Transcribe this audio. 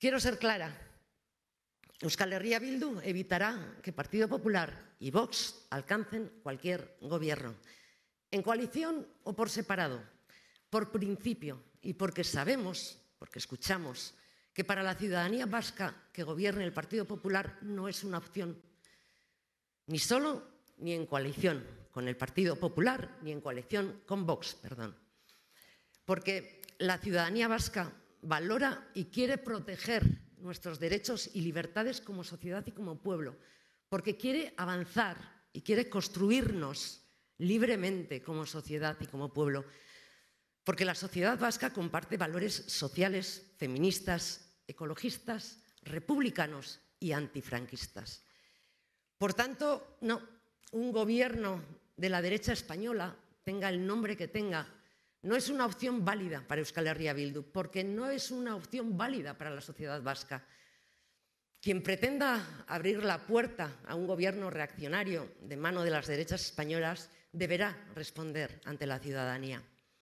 Quiero ser clara. Euskal Herria Bildu evitará que Partido Popular y Vox alcancen cualquier gobierno, en coalición o por separado, por principio y porque sabemos, porque escuchamos, que para la ciudadanía vasca que gobierne el Partido Popular no es una opción, ni solo ni en coalición con el Partido Popular, ni en coalición con Vox, perdón. Porque la ciudadanía vasca valora y quiere proteger nuestros derechos y libertades como sociedad y como pueblo, porque quiere avanzar y quiere construirnos libremente como sociedad y como pueblo, porque la sociedad vasca comparte valores sociales, feministas, ecologistas, republicanos y antifranquistas. Por tanto, no, un gobierno de la derecha española, tenga el nombre que tenga, no es una opción válida para Euskal Herria Bildu, porque no es una opción válida para la sociedad vasca. Quien pretenda abrir la puerta a un gobierno reaccionario de mano de las derechas españolas deberá responder ante la ciudadanía.